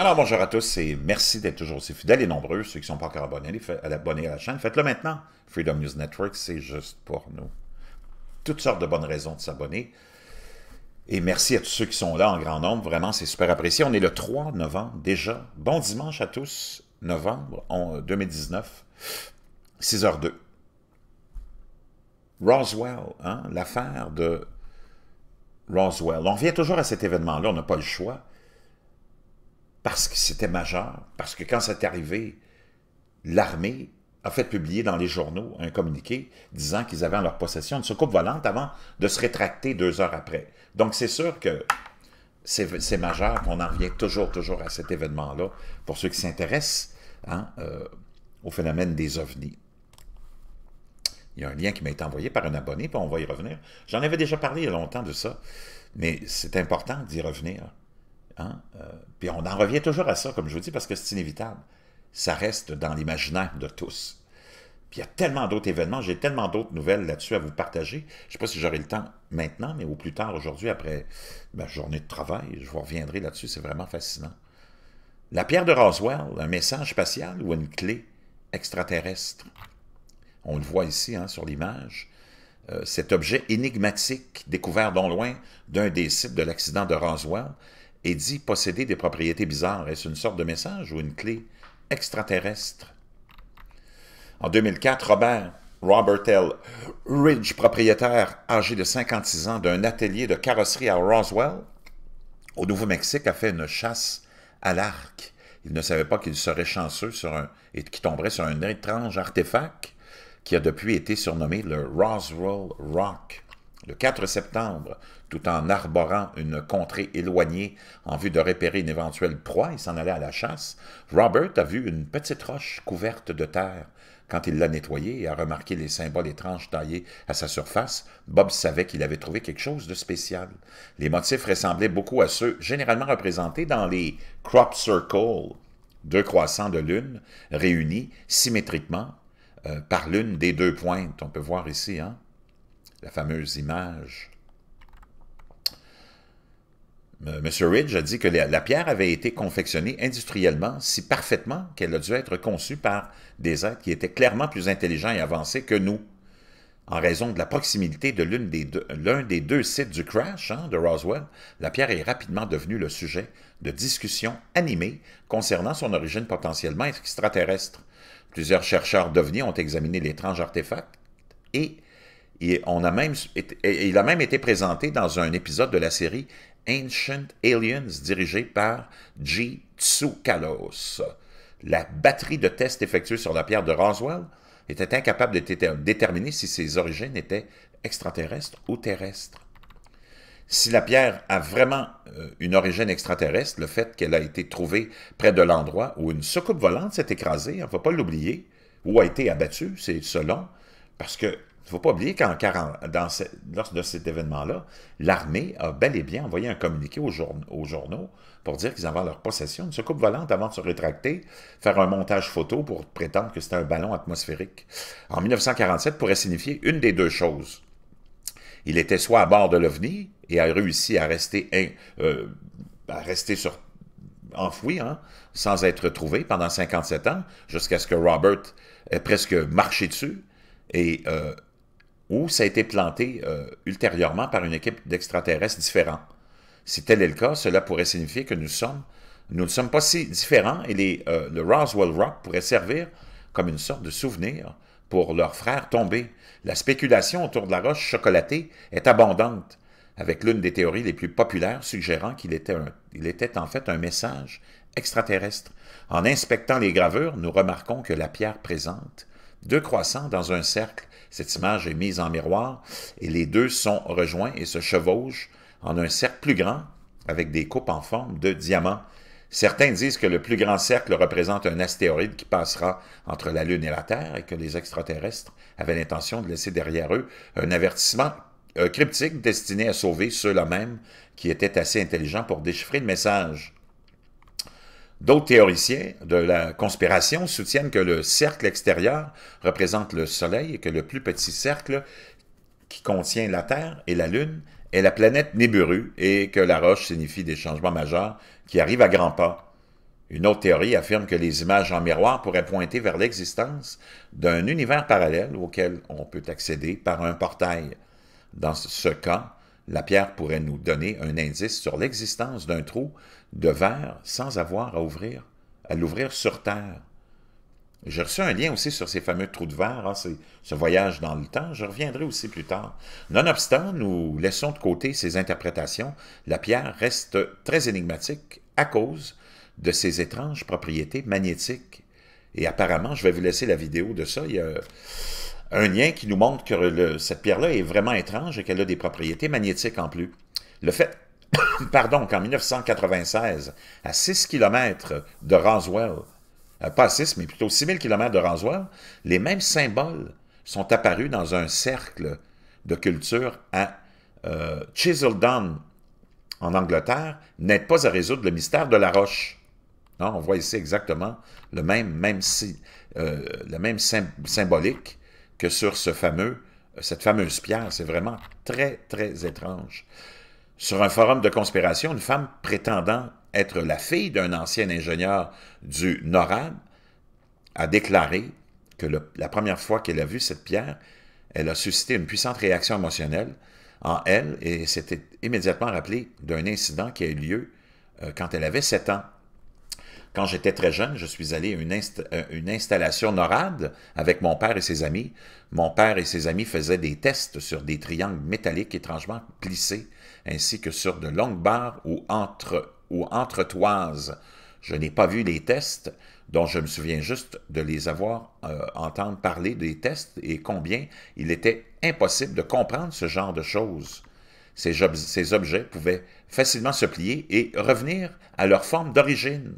Alors, bonjour à tous et merci d'être toujours aussi fidèles et nombreux. Ceux qui ne sont pas encore abonnés, abonner à la chaîne, faites-le maintenant. Freedom News Network, c'est juste pour nous. Toutes sortes de bonnes raisons de s'abonner. Et merci à tous ceux qui sont là en grand nombre. Vraiment, c'est super apprécié. On est le 3 novembre déjà. Bon dimanche à tous. Novembre 2019, 6h02. Roswell, hein? l'affaire de Roswell. On revient toujours à cet événement-là, on n'a pas le choix parce que c'était majeur, parce que quand c'est arrivé, l'armée a fait publier dans les journaux un communiqué disant qu'ils avaient en leur possession une soucoupe volante avant de se rétracter deux heures après. Donc c'est sûr que c'est majeur qu'on en revient toujours, toujours à cet événement-là, pour ceux qui s'intéressent hein, euh, au phénomène des ovnis. Il y a un lien qui m'a été envoyé par un abonné, puis on va y revenir. J'en avais déjà parlé il y a longtemps de ça, mais c'est important d'y revenir. Hein? Euh, puis on en revient toujours à ça, comme je vous dis, parce que c'est inévitable. Ça reste dans l'imaginaire de tous. Puis il y a tellement d'autres événements, j'ai tellement d'autres nouvelles là-dessus à vous partager. Je ne sais pas si j'aurai le temps maintenant, mais au plus tard aujourd'hui, après ma journée de travail, je vous reviendrai là-dessus, c'est vraiment fascinant. La pierre de Roswell, un message spatial ou une clé extraterrestre? On le voit ici hein, sur l'image. Euh, cet objet énigmatique découvert non loin d'un des sites de l'accident de Roswell et dit posséder des propriétés bizarres. Est-ce une sorte de message ou une clé extraterrestre? En 2004, Robert, Robert L. Ridge, propriétaire âgé de 56 ans d'un atelier de carrosserie à Roswell, au Nouveau-Mexique, a fait une chasse à l'arc. Il ne savait pas qu'il serait chanceux sur un, et qu'il tomberait sur un étrange artefact qui a depuis été surnommé le Roswell Rock. Le 4 septembre, tout en arborant une contrée éloignée en vue de repérer une éventuelle proie et s'en aller à la chasse, Robert a vu une petite roche couverte de terre. Quand il l'a nettoyée et a remarqué les symboles étranges taillés à sa surface, Bob savait qu'il avait trouvé quelque chose de spécial. Les motifs ressemblaient beaucoup à ceux généralement représentés dans les crop circles, deux croissants de lune réunis symétriquement euh, par l'une des deux pointes. On peut voir ici, hein? la fameuse image. M. Ridge a dit que la, pierre avait été confectionnée industriellement si parfaitement qu'elle a dû être conçue par des êtres qui étaient clairement plus intelligents et avancés que nous. En raison de la proximité de l'un des, deux, sites du crash hein, de Roswell, la pierre est rapidement devenue le sujet de discussions animées concernant son origine potentiellement extraterrestre. Plusieurs chercheurs devenus ont examiné l'étrange artefact et a même il a même été présenté dans un épisode de la série Ancient Aliens dirigé par G. Tsoukalos. La batterie de tests effectuée sur la pierre de Roswell était incapable de déterminer si ses origines étaient extraterrestres ou terrestres. Si la pierre a vraiment euh, une origine extraterrestre, le fait qu'elle a été trouvée près de l'endroit où une soucoupe volante s'est écrasée, on ne va pas l'oublier, ou a été abattue, c'est selon, parce que il ne faut pas oublier qu'en dans lors de cet événement-là, l'armée a bel et bien envoyé un communiqué aux, journaux pour dire qu'ils avaient leur possession une coupe volante avant de se rétracter, faire un montage photo pour prétendre que c'était un ballon atmosphérique. En 1947 pourrait signifier une des deux choses. Il était soit à bord de l'OVNI et a réussi à rester, euh, enfoui, hein, sans être trouvé pendant 57 ans, jusqu'à ce que Robert ait presque marché dessus et euh, ou ça a été planté euh, ultérieurement par une équipe d'extraterrestres différents. Si tel est le cas, cela pourrait signifier que nous sommes, nous ne sommes pas si différents et les, euh, le Roswell Rock pourrait servir comme une sorte de souvenir pour leurs frères tombés. La spéculation autour de la roche chocolatée est abondante, avec l'une des théories les plus populaires suggérant qu'il était, il était en fait un message extraterrestre. En inspectant les gravures, nous remarquons que la pierre présente deux croissants dans un cercle cette image est mise en miroir et les deux sont rejoints et se chevauchent en un cercle plus grand avec des coupes en forme de diamants. Certains disent que le plus grand cercle représente un astéroïde qui passera entre la Lune et la Terre et que les extraterrestres avaient l'intention de laisser derrière eux un avertissement euh, cryptique destiné à sauver ceux-là mêmes qui étaient assez intelligents pour déchiffrer le message. D'autres théoriciens de la conspiration soutiennent que le cercle extérieur représente le Soleil et que le plus petit cercle qui contient la Terre et la Lune est la planète Néburu et que la roche signifie des changements majeurs qui arrivent à grands pas. Une autre théorie affirme que les images en miroir pourraient pointer vers l'existence d'un univers parallèle auquel on peut accéder par un portail. Dans ce cas, la pierre pourrait nous donner un indice sur l'existence d'un trou de verre sans avoir à ouvrir, à l'ouvrir sur Terre. J'ai reçu un lien aussi sur ces fameux trous de verre, hein, ce voyage dans le temps. Je reviendrai aussi plus tard. Nonobstant, nous laissons de côté ces interprétations. La pierre reste très énigmatique à cause de ses étranges propriétés magnétiques. Et apparemment, je vais vous laisser la vidéo de ça. Il y a un lien qui nous montre que cette pierre-là est vraiment étrange et qu'elle a des propriétés magnétiques en plus. Le fait, pardon, qu'en 1996, à 6 km de Roswell, euh, pas 6, mais plutôt 6000 km de Roswell, les mêmes symboles sont apparus dans un cercle de culture à euh, Chiseldon, en Angleterre, n'aide pas à résoudre le mystère de la roche. on voit ici exactement le même, même, si, euh, le même symbolique que sur ce fameux, cette fameuse pierre. C'est vraiment très, très étrange. Sur un forum de conspiration, une femme prétendant être la fille d'un ancien ingénieur du NORAD a déclaré que la première fois qu'elle a vu cette pierre, elle a suscité une puissante réaction émotionnelle en elle et s'était immédiatement rappelée d'un incident qui a eu lieu euh, quand elle avait 7 ans quand j'étais très jeune, je suis allé à une, euh, installation NORAD avec mon père et ses amis. Mon père et ses amis faisaient des tests sur des triangles métalliques étrangement plissés, ainsi que sur de longues barres ou, entre, ou entretoises. Je n'ai pas vu les tests, dont je me souviens juste de les avoir euh, entendus parler des tests et combien il était impossible de comprendre ce genre de choses. ces objets pouvaient facilement se plier et revenir à leur forme d'origine.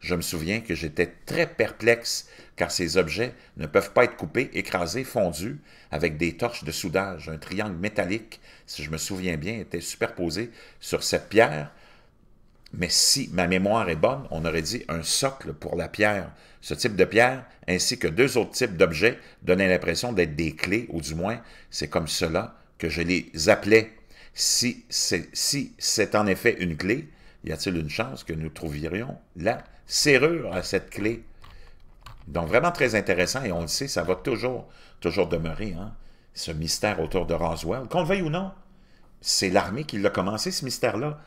Je me souviens que j'étais très perplexe car ces objets ne peuvent pas être coupés, écrasés, fondus avec des torches de soudage. Un triangle métallique, si je me souviens bien, était superposé sur cette pierre. Mais si ma mémoire est bonne, on aurait dit un socle pour la pierre. Ce type de pierre, ainsi que deux autres types d'objets, donnaient l'impression d'être des clés, ou du moins, c'est comme cela que je les appelais. Si c'est en effet une clé, y a-t-il une chance que nous trouverions la serrure à cette clé? Donc, vraiment très intéressant, et on le sait, ça va toujours, toujours demeurer, hein, ce mystère autour de Roswell. Qu'on le veuille ou non, c'est l'armée qui l'a commencé, ce mystère-là,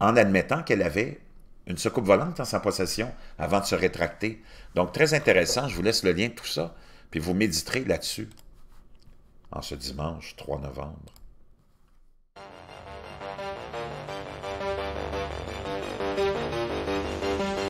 en admettant qu'elle avait une secoupe volante en sa possession avant de se rétracter. Donc, très intéressant, je vous laisse le lien de tout ça, puis vous méditerez là-dessus en ce dimanche 3 novembre.